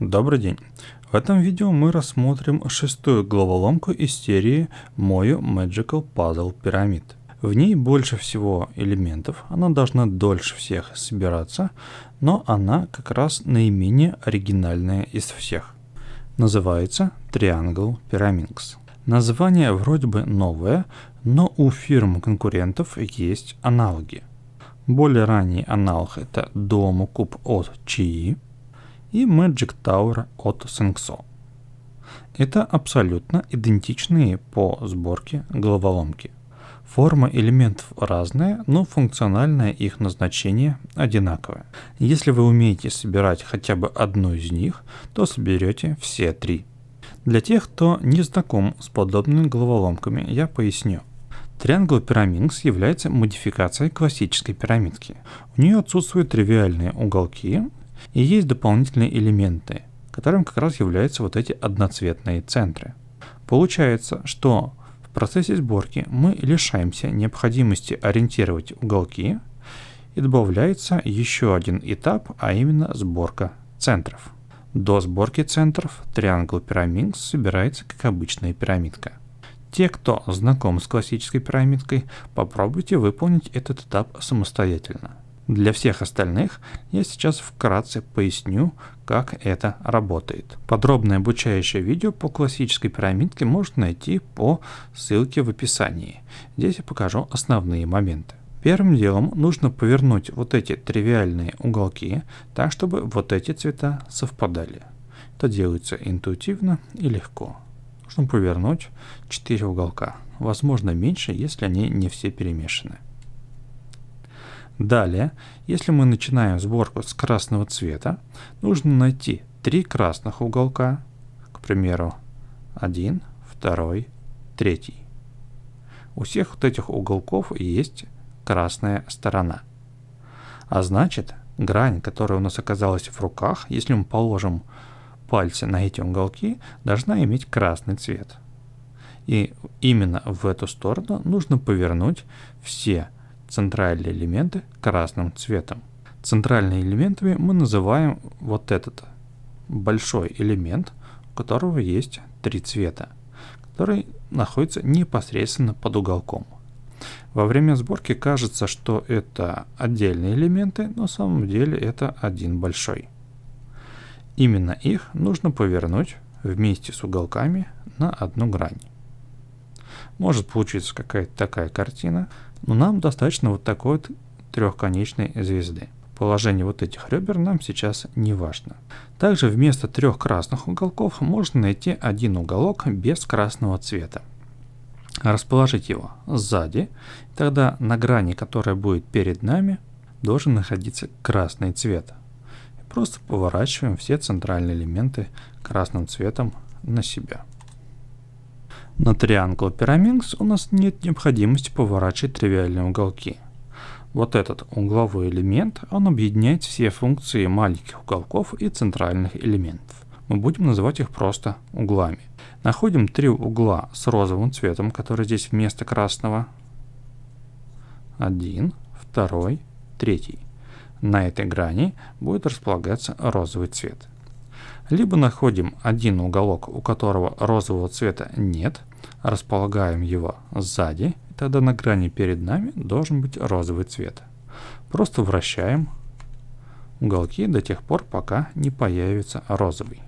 Добрый день! В этом видео мы рассмотрим шестую головоломку из серии Moyo Magical Puzzle Pyramid. В ней больше всего элементов, она должна дольше всех собираться, но она как раз наименее оригинальная из всех. Называется Triangle Pyraminx. Название вроде бы новое, но у фирм-конкурентов есть аналоги. Более ранний аналог это Domo Куб от Чии, и Magic Tower от Сэнксо. Это абсолютно идентичные по сборке головоломки. Форма элементов разная, но функциональное их назначение одинаковое. Если вы умеете собирать хотя бы одну из них, то соберете все три. Для тех, кто не знаком с подобными головоломками, я поясню. Triangle Pyraminx является модификацией классической пирамидки. У нее отсутствуют тривиальные уголки, и есть дополнительные элементы, которым как раз являются вот эти одноцветные центры. Получается, что в процессе сборки мы лишаемся необходимости ориентировать уголки и добавляется еще один этап, а именно сборка центров. До сборки центров триангл пирамид собирается как обычная пирамидка. Те, кто знаком с классической пирамидкой, попробуйте выполнить этот этап самостоятельно. Для всех остальных я сейчас вкратце поясню, как это работает. Подробное обучающее видео по классической пирамидке можно найти по ссылке в описании. Здесь я покажу основные моменты. Первым делом нужно повернуть вот эти тривиальные уголки так, чтобы вот эти цвета совпадали. Это делается интуитивно и легко. Нужно повернуть 4 уголка, возможно меньше, если они не все перемешаны. Далее, если мы начинаем сборку с красного цвета, нужно найти три красных уголка, к примеру, один, второй, третий. У всех вот этих уголков есть красная сторона. А значит, грань, которая у нас оказалась в руках, если мы положим пальцы на эти уголки, должна иметь красный цвет. И именно в эту сторону нужно повернуть все центральные элементы красным цветом. Центральными элементами мы называем вот этот большой элемент, у которого есть три цвета, который находится непосредственно под уголком. Во время сборки кажется, что это отдельные элементы, но на самом деле это один большой. Именно их нужно повернуть вместе с уголками на одну грань. Может получиться какая-то такая картина, но нам достаточно вот такой вот трехконечной звезды. Положение вот этих ребер нам сейчас не важно. Также вместо трех красных уголков можно найти один уголок без красного цвета. Расположить его сзади, тогда на грани, которая будет перед нами, должен находиться красный цвет. Просто поворачиваем все центральные элементы красным цветом на себя. На Triangle Pyraminx у нас нет необходимости поворачивать тривиальные уголки. Вот этот угловой элемент, он объединяет все функции маленьких уголков и центральных элементов. Мы будем называть их просто углами. Находим три угла с розовым цветом, который здесь вместо красного. Один, второй, третий. На этой грани будет располагаться розовый цвет. Либо находим один уголок, у которого розового цвета нет, располагаем его сзади, и тогда на грани перед нами должен быть розовый цвет. Просто вращаем уголки до тех пор, пока не появится розовый.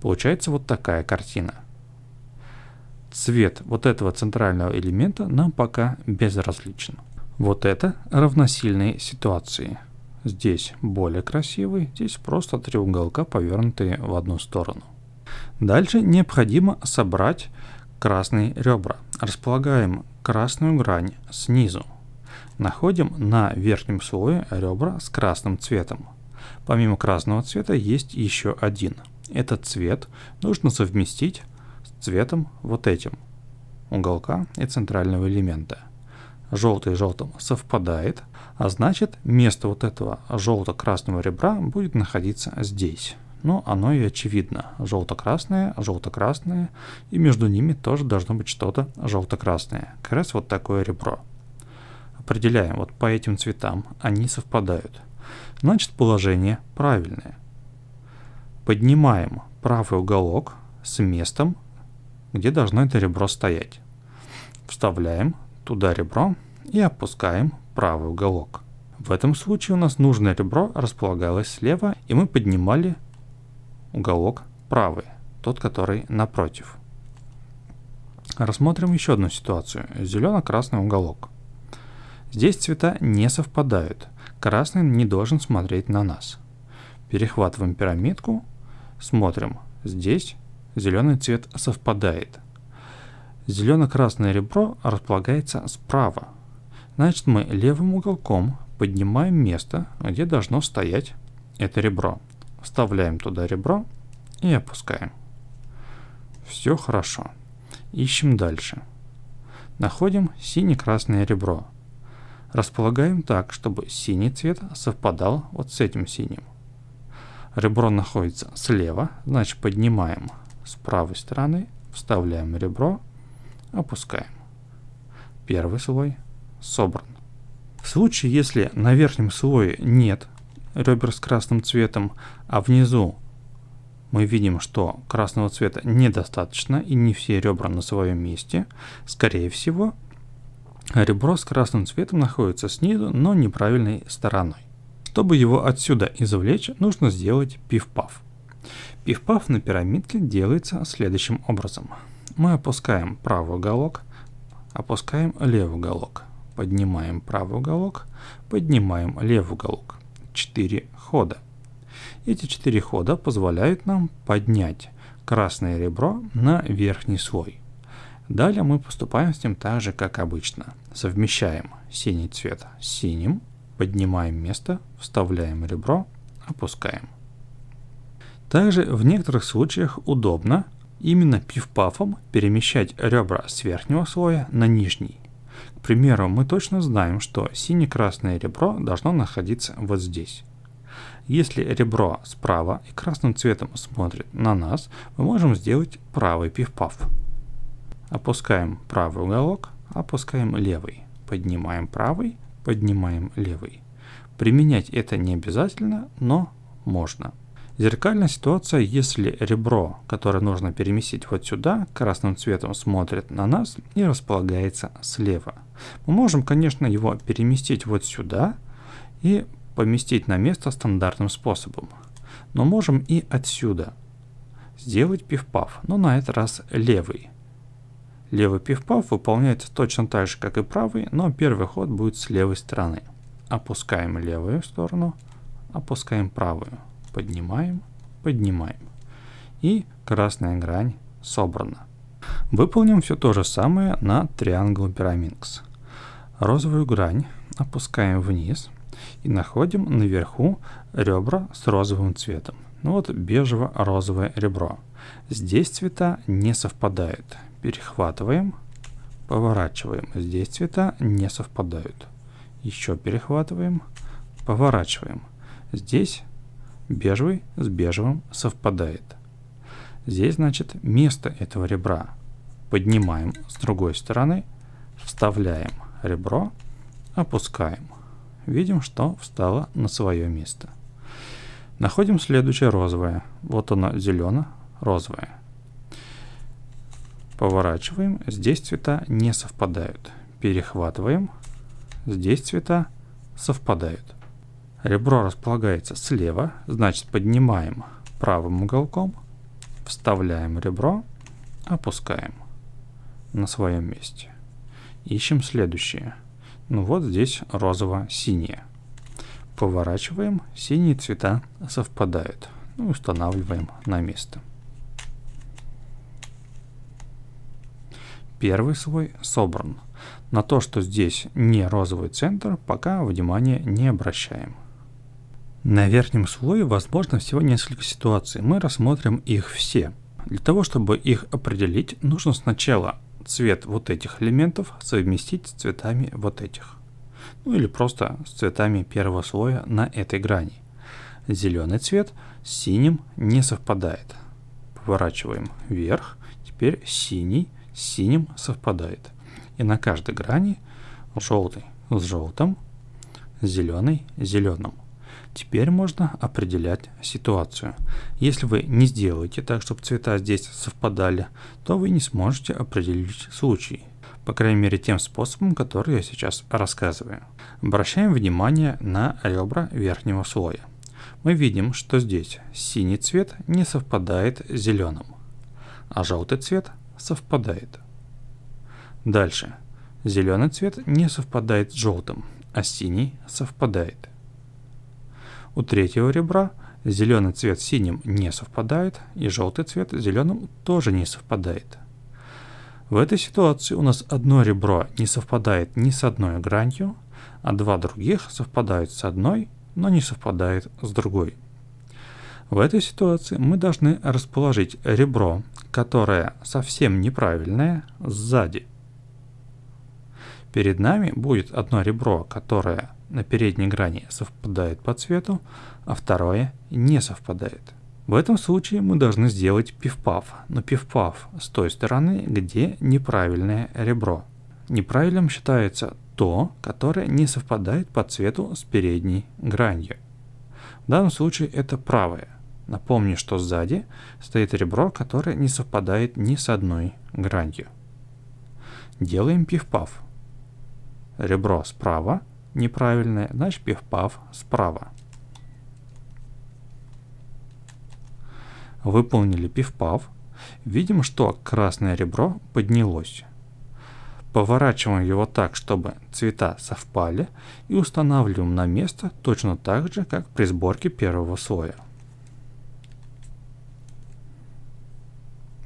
Получается вот такая картина. Цвет вот этого центрального элемента нам пока безразличен. Вот это равносильные ситуации – Здесь более красивый, здесь просто три уголка, повернутые в одну сторону. Дальше необходимо собрать красные ребра. Располагаем красную грань снизу. Находим на верхнем слое ребра с красным цветом. Помимо красного цвета есть еще один. Этот цвет нужно совместить с цветом вот этим уголка и центрального элемента. Желтый желтым совпадает, а значит, место вот этого желто-красного ребра будет находиться здесь. Но ну, оно и очевидно. Желто-красное, желто-красное, и между ними тоже должно быть что-то желто-красное. Как раз вот такое ребро. Определяем, вот по этим цветам они совпадают. Значит, положение правильное. Поднимаем правый уголок с местом, где должно это ребро стоять. Вставляем туда ребро, и опускаем правый уголок. В этом случае у нас нужное ребро располагалось слева, и мы поднимали уголок правый, тот, который напротив. Рассмотрим еще одну ситуацию. Зелено-красный уголок. Здесь цвета не совпадают. Красный не должен смотреть на нас. Перехватываем пирамидку, смотрим. Здесь зеленый цвет совпадает. Зелено-красное ребро располагается справа, Значит, мы левым уголком поднимаем место, где должно стоять это ребро. Вставляем туда ребро и опускаем. Все хорошо. Ищем дальше. Находим сине-красное ребро. Располагаем так, чтобы синий цвет совпадал вот с этим синим. Ребро находится слева, значит поднимаем с правой стороны, вставляем ребро, опускаем. Первый слой, собран. В случае, если на верхнем слое нет ребер с красным цветом, а внизу мы видим, что красного цвета недостаточно и не все ребра на своем месте, скорее всего, ребро с красным цветом находится снизу, но неправильной стороной. Чтобы его отсюда извлечь, нужно сделать пиф-паф. Пиф-паф на пирамидке делается следующим образом. Мы опускаем правый уголок, опускаем левый уголок. Поднимаем правый уголок, поднимаем левый уголок. 4 хода. Эти 4 хода позволяют нам поднять красное ребро на верхний слой. Далее мы поступаем с ним так же, как обычно. Совмещаем синий цвет с синим, поднимаем место, вставляем ребро, опускаем. Также в некоторых случаях удобно именно пиф-пафом перемещать ребра с верхнего слоя на нижний. К примеру, мы точно знаем, что сине-красное ребро должно находиться вот здесь. Если ребро справа и красным цветом смотрит на нас, мы можем сделать правый пиф-паф. Опускаем правый уголок, опускаем левый. Поднимаем правый, поднимаем левый. Применять это не обязательно, но можно. Зеркальная ситуация, если ребро, которое нужно переместить вот сюда, красным цветом смотрит на нас и располагается слева. Мы можем, конечно, его переместить вот сюда и поместить на место стандартным способом. Но можем и отсюда сделать пиф-паф, но на этот раз левый. Левый пиф-паф выполняется точно так же, как и правый, но первый ход будет с левой стороны. Опускаем левую сторону, опускаем правую. Поднимаем, поднимаем. И красная грань собрана. Выполним все то же самое на Triangle Pyraminx. Розовую грань опускаем вниз и находим наверху ребра с розовым цветом. Ну вот бежево-розовое ребро. Здесь цвета не совпадают. Перехватываем, поворачиваем. Здесь цвета не совпадают. Еще перехватываем, поворачиваем. Здесь Бежевый с бежевым совпадает. Здесь, значит, место этого ребра поднимаем с другой стороны, вставляем ребро, опускаем. Видим, что встало на свое место. Находим следующее розовое. Вот оно зелено-розовое. Поворачиваем. Здесь цвета не совпадают. Перехватываем. Здесь цвета совпадают. Ребро располагается слева, значит поднимаем правым уголком, вставляем ребро, опускаем на своем месте. Ищем следующее. Ну вот здесь розово-синее. Поворачиваем, синие цвета совпадают. Ну, устанавливаем на место. Первый свой собран. На то, что здесь не розовый центр, пока внимания не обращаем. На верхнем слое возможно всего несколько ситуаций, мы рассмотрим их все. Для того, чтобы их определить, нужно сначала цвет вот этих элементов совместить с цветами вот этих. Ну или просто с цветами первого слоя на этой грани. Зеленый цвет с синим не совпадает. Поворачиваем вверх, теперь синий с синим совпадает. И на каждой грани желтый с желтым, зеленый с зеленым. Теперь можно определять ситуацию. Если вы не сделаете так, чтобы цвета здесь совпадали, то вы не сможете определить случай. По крайней мере тем способом, который я сейчас рассказываю. Обращаем внимание на ребра верхнего слоя. Мы видим, что здесь синий цвет не совпадает с зеленым, а желтый цвет совпадает. Дальше. Зеленый цвет не совпадает с желтым, а синий совпадает. У третьего ребра зеленый цвет с синим не совпадает, и желтый цвет с зеленым тоже не совпадает. В этой ситуации у нас одно ребро не совпадает ни с одной гранью, а два других совпадают с одной, но не совпадают с другой. В этой ситуации мы должны расположить ребро, которое совсем неправильное, сзади. Перед нами будет одно ребро, которое на передней грани совпадает по цвету, а второе не совпадает. В этом случае мы должны сделать пиф-паф, но пиф-паф с той стороны, где неправильное ребро. Неправильным считается то, которое не совпадает по цвету с передней гранью. В данном случае это правое. Напомню, что сзади стоит ребро, которое не совпадает ни с одной гранью. Делаем пиф-паф. Ребро справа неправильное, значит пиф-паф справа. Выполнили пиф-паф. Видим, что красное ребро поднялось. Поворачиваем его так, чтобы цвета совпали и устанавливаем на место точно так же, как при сборке первого слоя.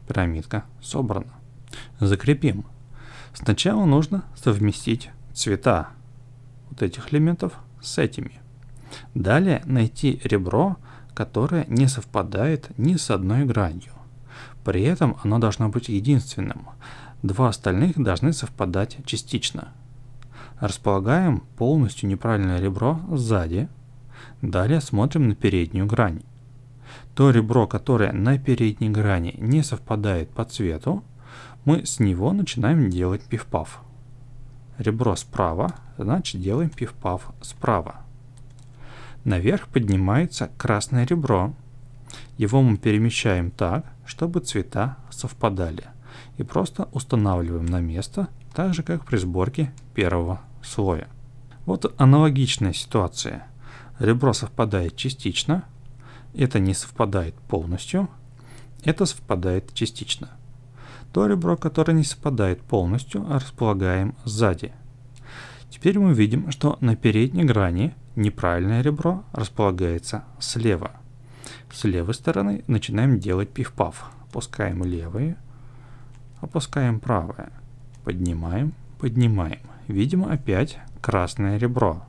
Пирамидка собрана. Закрепим. Сначала нужно совместить цвета вот этих элементов с этими. Далее найти ребро, которое не совпадает ни с одной гранью. При этом оно должно быть единственным. Два остальных должны совпадать частично. Располагаем полностью неправильное ребро сзади. Далее смотрим на переднюю грань. То ребро, которое на передней грани не совпадает по цвету, мы с него начинаем делать пиф-паф. Ребро справа, значит делаем пиф-паф справа. Наверх поднимается красное ребро. Его мы перемещаем так, чтобы цвета совпадали. И просто устанавливаем на место, так же как при сборке первого слоя. Вот аналогичная ситуация. Ребро совпадает частично, это не совпадает полностью, это совпадает частично. То ребро, которое не совпадает полностью, располагаем сзади – Теперь мы видим, что на передней грани неправильное ребро располагается слева. С левой стороны начинаем делать пиф-паф. Опускаем левое, опускаем правое, поднимаем, поднимаем. Видимо опять красное ребро.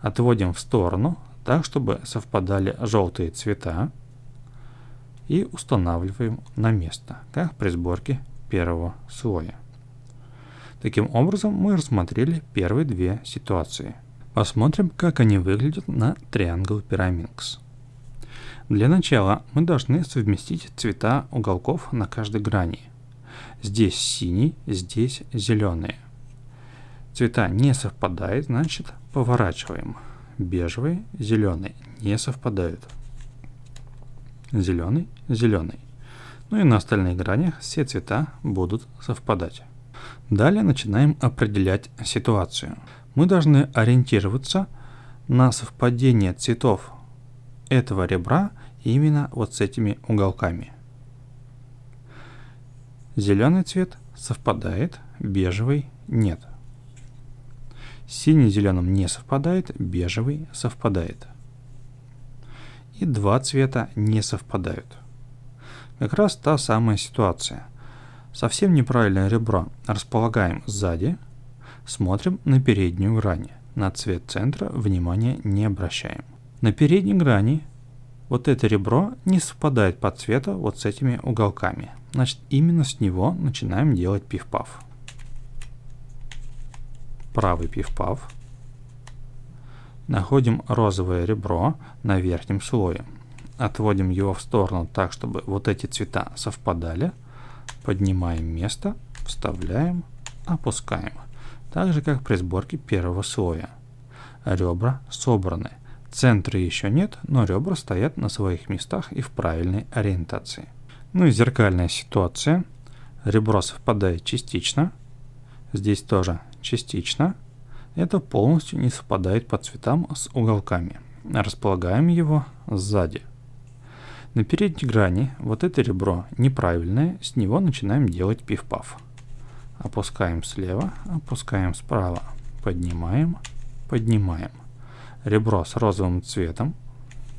Отводим в сторону, так чтобы совпадали желтые цвета и устанавливаем на место, как при сборке первого слоя. Таким образом, мы рассмотрели первые две ситуации. Посмотрим, как они выглядят на Triangle Pyraminx. Для начала мы должны совместить цвета уголков на каждой грани. Здесь синий, здесь зеленые. Цвета не совпадают, значит поворачиваем. Бежевый, зеленый не совпадают. Зеленый, зеленый. Ну и на остальных гранях все цвета будут совпадать. Далее начинаем определять ситуацию. Мы должны ориентироваться на совпадение цветов этого ребра именно вот с этими уголками. Зеленый цвет совпадает, бежевый нет. Синий с зеленым не совпадает, бежевый совпадает. И два цвета не совпадают. Как раз та самая ситуация. Совсем неправильно ребро располагаем сзади, смотрим на переднюю грань. На цвет центра внимания не обращаем. На передней грани вот это ребро не совпадает по цвету вот с этими уголками. Значит, именно с него начинаем делать пиф-паф. Правый пиф-паф. Находим розовое ребро на верхнем слое. Отводим его в сторону так, чтобы вот эти цвета совпадали. Поднимаем место, вставляем, опускаем. Так же, как при сборке первого слоя. Ребра собраны. Центра еще нет, но ребра стоят на своих местах и в правильной ориентации. Ну и зеркальная ситуация. Ребро совпадает частично. Здесь тоже частично. Это полностью не совпадает по цветам с уголками. Располагаем его сзади. На передней грани вот это ребро неправильное, с него начинаем делать пиф-паф. Опускаем слева, опускаем справа, поднимаем, поднимаем. Ребро с розовым цветом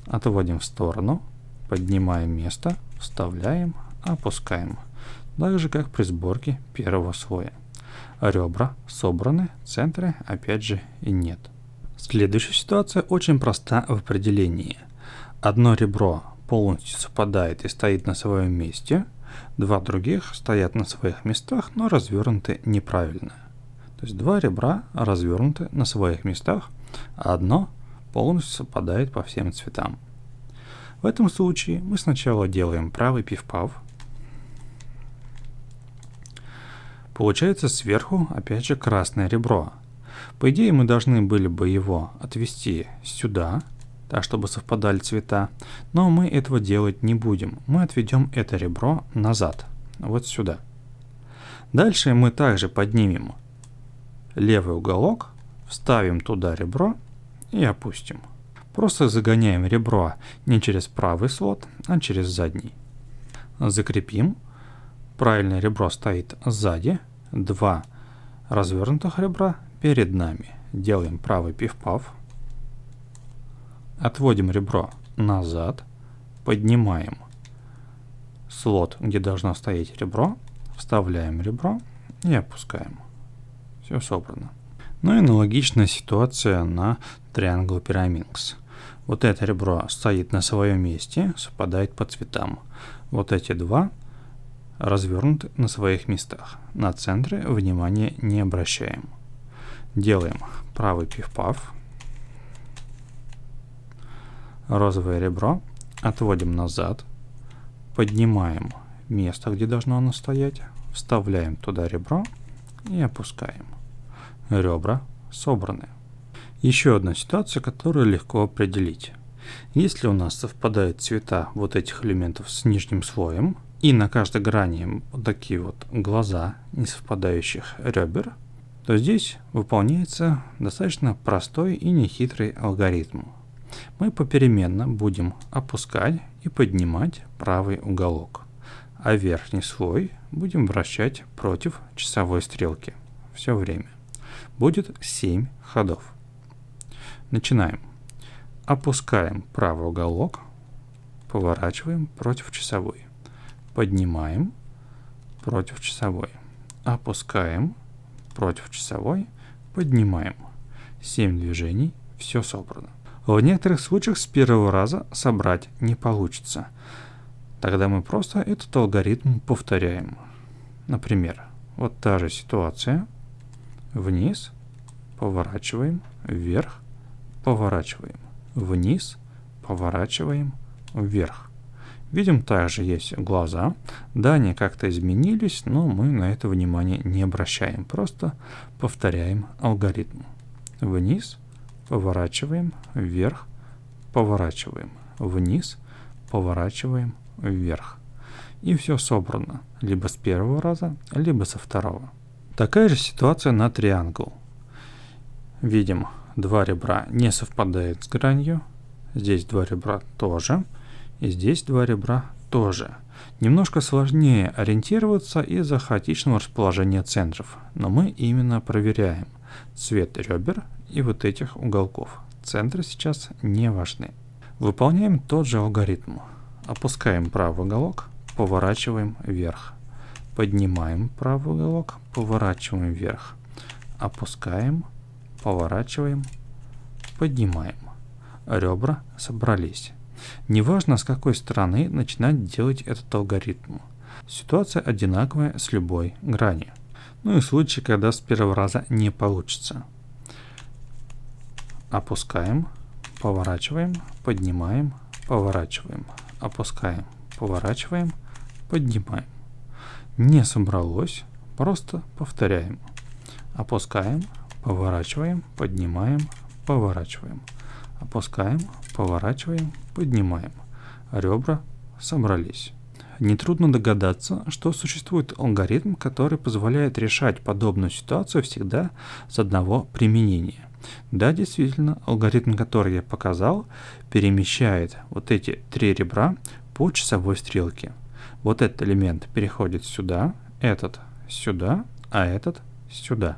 отводим в сторону, поднимаем место, вставляем, опускаем. Так же как при сборке первого слоя. Ребра собраны, центры опять же и нет. Следующая ситуация очень проста в определении. Одно ребро полностью совпадает и стоит на своем месте, два других стоят на своих местах, но развернуты неправильно. То есть два ребра развернуты на своих местах, а одно полностью совпадает по всем цветам. В этом случае мы сначала делаем правый пиф-пав. Получается сверху опять же красное ребро. По идее мы должны были бы его отвести сюда, так чтобы совпадали цвета. Но мы этого делать не будем. Мы отведем это ребро назад, вот сюда. Дальше мы также поднимем левый уголок, вставим туда ребро и опустим. Просто загоняем ребро не через правый слот, а через задний. Закрепим. Правильное ребро стоит сзади. Два развернутых ребра перед нами. Делаем правый пиф-паф. Отводим ребро назад, поднимаем слот, где должно стоять ребро, вставляем ребро и опускаем. Все собрано. Ну и аналогичная ситуация на Triangle Pyraminx. Вот это ребро стоит на своем месте, совпадает по цветам. Вот эти два развернуты на своих местах. На центре внимания не обращаем. Делаем правый пиф-паф розовое ребро, отводим назад, поднимаем место, где должно оно стоять, вставляем туда ребро и опускаем. Ребра собраны. Еще одна ситуация, которую легко определить. Если у нас совпадают цвета вот этих элементов с нижним слоем, и на каждой грани такие вот глаза не совпадающих ребер, то здесь выполняется достаточно простой и нехитрый алгоритм мы попеременно будем опускать и поднимать правый уголок, а верхний слой будем вращать против часовой стрелки все время. Будет 7 ходов. Начинаем. Опускаем правый уголок, поворачиваем против часовой, поднимаем против часовой, опускаем против часовой, поднимаем. 7 движений, все собрано. В некоторых случаях с первого раза собрать не получится. Тогда мы просто этот алгоритм повторяем. Например, вот та же ситуация. Вниз, поворачиваем, вверх, поворачиваем, вниз, поворачиваем, вверх. Видим, также есть глаза. Да, они как-то изменились, но мы на это внимание не обращаем. Просто повторяем алгоритм. Вниз, поворачиваем вверх, поворачиваем вниз, поворачиваем вверх. И все собрано, либо с первого раза, либо со второго. Такая же ситуация на триангл. Видим, два ребра не совпадают с гранью, здесь два ребра тоже, и здесь два ребра тоже. Немножко сложнее ориентироваться из-за хаотичного расположения центров, но мы именно проверяем – цвет ребер и вот этих уголков. Центры сейчас не важны. Выполняем тот же алгоритм. Опускаем правый уголок, поворачиваем вверх. Поднимаем правый уголок, поворачиваем вверх. Опускаем, поворачиваем, поднимаем. Ребра собрались. Неважно, с какой стороны начинать делать этот алгоритм. Ситуация одинаковая с любой грани. Ну и случай, когда с первого раза не получится. Опускаем, поворачиваем, поднимаем, поворачиваем, опускаем, поворачиваем, поднимаем. Не собралось, просто повторяем. Опускаем, поворачиваем, поднимаем, поворачиваем. Опускаем, поворачиваем, поднимаем. Ребра собрались. Нетрудно догадаться, что существует алгоритм, который позволяет решать подобную ситуацию всегда с одного применения. Да, действительно, алгоритм, который я показал, перемещает вот эти три ребра по часовой стрелке. Вот этот элемент переходит сюда, этот сюда, а этот сюда.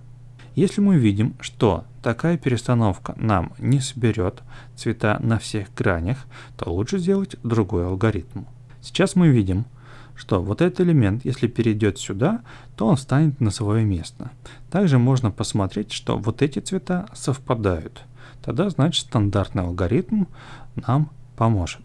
Если мы видим, что такая перестановка нам не соберет цвета на всех гранях, то лучше сделать другой алгоритм. Сейчас мы видим, что вот этот элемент, если перейдет сюда, то он станет на свое место. Также можно посмотреть, что вот эти цвета совпадают. Тогда, значит, стандартный алгоритм нам поможет.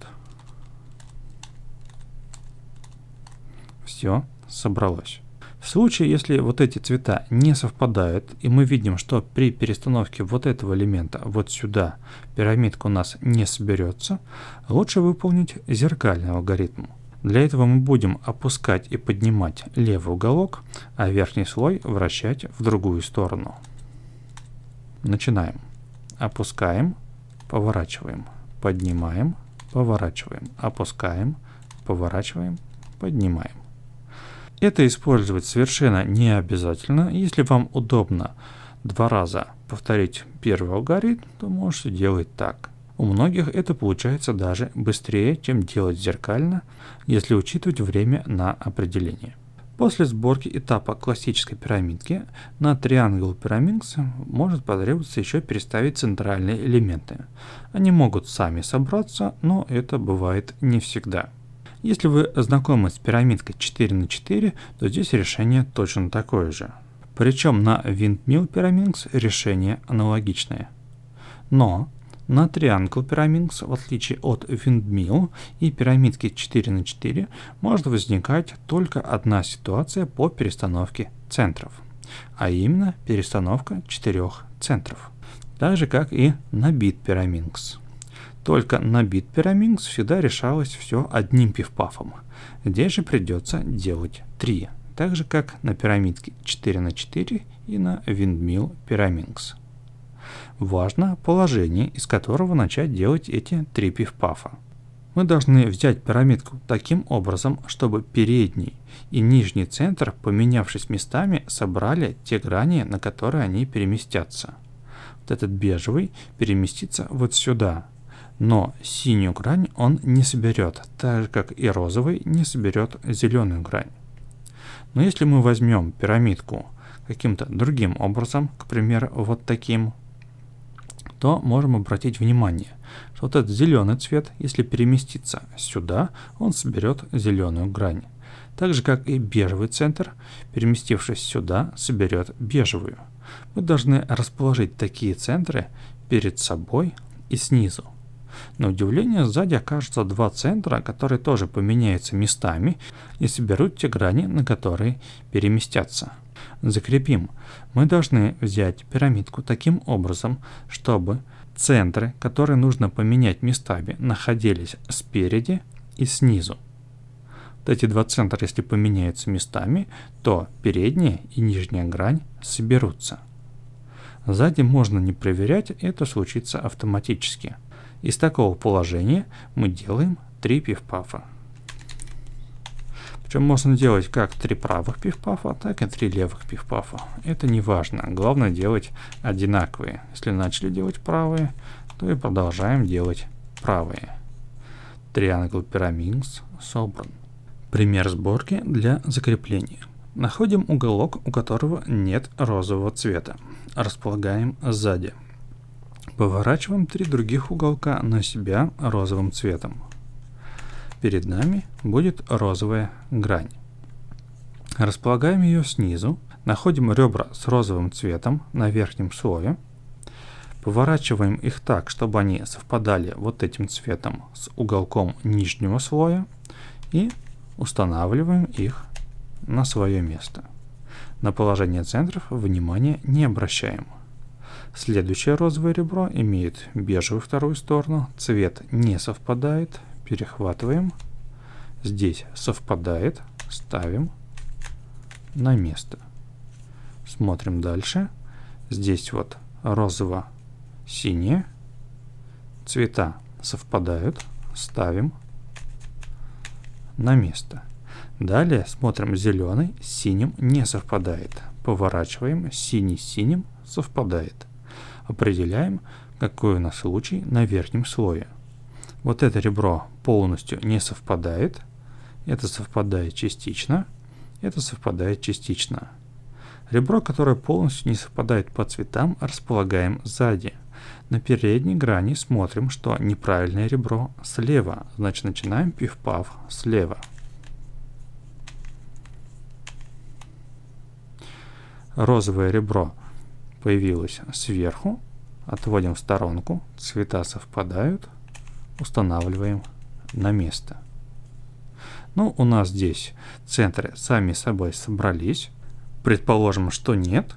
Все собралось. В случае, если вот эти цвета не совпадают, и мы видим, что при перестановке вот этого элемента вот сюда пирамидка у нас не соберется, лучше выполнить зеркальный алгоритм. Для этого мы будем опускать и поднимать левый уголок, а верхний слой вращать в другую сторону. Начинаем. Опускаем, поворачиваем, поднимаем, поворачиваем, опускаем, поворачиваем, поднимаем. Это использовать совершенно не обязательно. Если вам удобно два раза повторить первый алгоритм, то можете делать так. У многих это получается даже быстрее, чем делать зеркально, если учитывать время на определение. После сборки этапа классической пирамидки на триангл пирамидс может потребоваться еще переставить центральные элементы. Они могут сами собраться, но это бывает не всегда. Если вы знакомы с пирамидкой 4 на 4, то здесь решение точно такое же. Причем на Windmill Pyraminx решение аналогичное. Но на Triangle Pyramids, в отличие от виндмил и пирамидки 4 на 4, может возникать только одна ситуация по перестановке центров, а именно перестановка четырех центров, так же как и на бит Pyramids. Только на бит Pyramids всегда решалось все одним пивпафом. Здесь же придется делать три, так же как на пирамидке 4 на 4 и на виндмил Pyramids. Важно положение, из которого начать делать эти три пивпафа. Мы должны взять пирамидку таким образом, чтобы передний и нижний центр, поменявшись местами, собрали те грани, на которые они переместятся. Вот этот бежевый переместится вот сюда, но синюю грань он не соберет, так же как и розовый не соберет зеленую грань. Но если мы возьмем пирамидку каким-то другим образом, к примеру, вот таким, то можем обратить внимание, что вот этот зеленый цвет, если переместиться сюда, он соберет зеленую грань. Так же, как и бежевый центр, переместившись сюда, соберет бежевую. Мы должны расположить такие центры перед собой и снизу. На удивление, сзади окажутся два центра, которые тоже поменяются местами и соберут те грани, на которые переместятся закрепим. Мы должны взять пирамидку таким образом, чтобы центры, которые нужно поменять местами, находились спереди и снизу. Вот эти два центра, если поменяются местами, то передняя и нижняя грань соберутся. Сзади можно не проверять, это случится автоматически. Из такого положения мы делаем три пивпафа. Причем можно делать как три правых пифпафа, так и три левых пифпафа. Это не важно. Главное делать одинаковые. Если начали делать правые, то и продолжаем делать правые. Триангл пирамидс собран. Пример сборки для закрепления. Находим уголок, у которого нет розового цвета. Располагаем сзади. Поворачиваем три других уголка на себя розовым цветом перед нами будет розовая грань. Располагаем ее снизу, находим ребра с розовым цветом на верхнем слое, поворачиваем их так, чтобы они совпадали вот этим цветом с уголком нижнего слоя и устанавливаем их на свое место. На положение центров внимания не обращаем. Следующее розовое ребро имеет бежевую вторую сторону, цвет не совпадает, перехватываем, здесь совпадает, ставим на место. Смотрим дальше. Здесь вот розово-синие цвета совпадают, ставим на место. Далее смотрим зеленый с синим не совпадает. Поворачиваем, синий с синим совпадает. Определяем, какой у нас случай на верхнем слое. Вот это ребро полностью не совпадает. Это совпадает частично. Это совпадает частично. Ребро, которое полностью не совпадает по цветам, располагаем сзади. На передней грани смотрим, что неправильное ребро слева, значит начинаем пиф-паф слева. Розовое ребро появилось сверху, отводим в сторонку, цвета совпадают, устанавливаем на место. Ну, у нас здесь центры сами собой собрались. Предположим, что нет.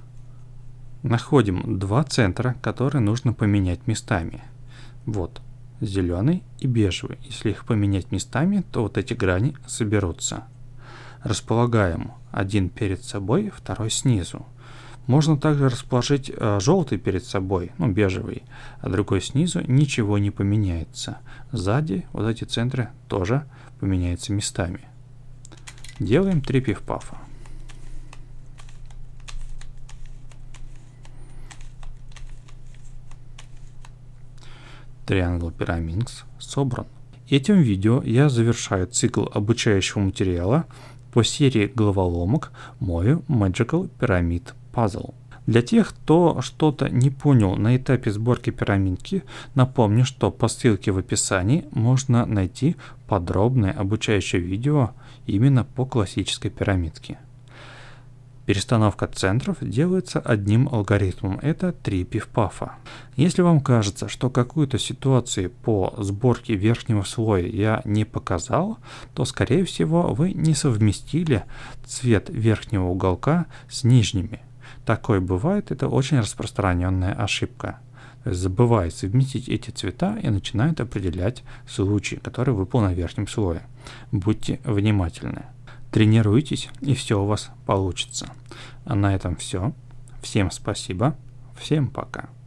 Находим два центра, которые нужно поменять местами. Вот, зеленый и бежевый. Если их поменять местами, то вот эти грани соберутся. Располагаем один перед собой, второй снизу. Можно также расположить э, желтый перед собой, ну бежевый, а другой снизу, ничего не поменяется. Сзади вот эти центры тоже поменяются местами. Делаем три пиф-пафа. Триангл Pyraminx собран. Этим видео я завершаю цикл обучающего материала по серии головоломок Мою Magical Pyramid пазл. Для тех, кто что-то не понял на этапе сборки пирамидки, напомню, что по ссылке в описании можно найти подробное обучающее видео именно по классической пирамидке. Перестановка центров делается одним алгоритмом, это три пивпафа. Если вам кажется, что какую-то ситуацию по сборке верхнего слоя я не показал, то скорее всего вы не совместили цвет верхнего уголка с нижними – Такое бывает, это очень распространенная ошибка. То есть забывает совместить эти цвета и начинает определять случай, которые выпал на верхнем слое. Будьте внимательны. Тренируйтесь, и все у вас получится. А на этом все. Всем спасибо. Всем пока.